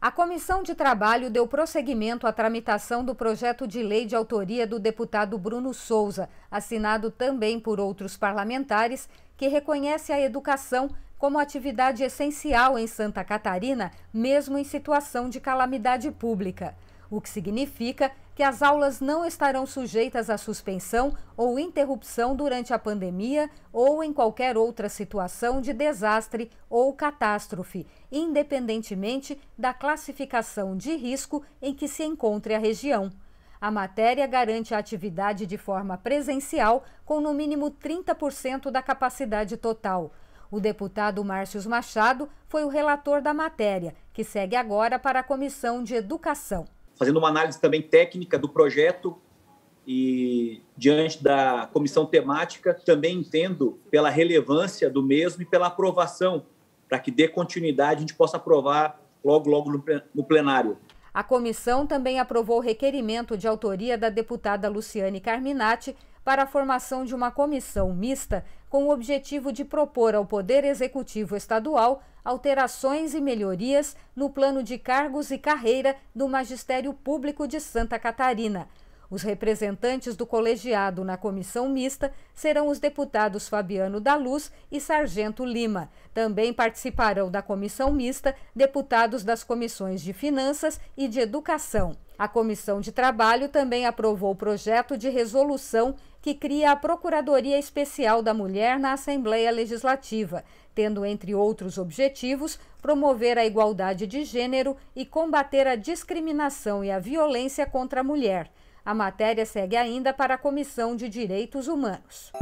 A Comissão de Trabalho deu prosseguimento à tramitação do projeto de lei de autoria do deputado Bruno Souza, assinado também por outros parlamentares, que reconhece a educação como atividade essencial em Santa Catarina, mesmo em situação de calamidade pública o que significa que as aulas não estarão sujeitas à suspensão ou interrupção durante a pandemia ou em qualquer outra situação de desastre ou catástrofe, independentemente da classificação de risco em que se encontre a região. A matéria garante a atividade de forma presencial, com no mínimo 30% da capacidade total. O deputado Márcio Machado foi o relator da matéria, que segue agora para a Comissão de Educação fazendo uma análise também técnica do projeto e diante da comissão temática, também entendo pela relevância do mesmo e pela aprovação, para que dê continuidade, a gente possa aprovar logo, logo no plenário. A comissão também aprovou o requerimento de autoria da deputada Luciane Carminati para a formação de uma comissão mista com o objetivo de propor ao Poder Executivo Estadual alterações e melhorias no plano de cargos e carreira do Magistério Público de Santa Catarina. Os representantes do colegiado na comissão mista serão os deputados Fabiano da Luz e Sargento Lima. Também participarão da comissão mista deputados das comissões de Finanças e de Educação. A Comissão de Trabalho também aprovou o projeto de resolução que cria a Procuradoria Especial da Mulher na Assembleia Legislativa, tendo entre outros objetivos promover a igualdade de gênero e combater a discriminação e a violência contra a mulher. A matéria segue ainda para a Comissão de Direitos Humanos.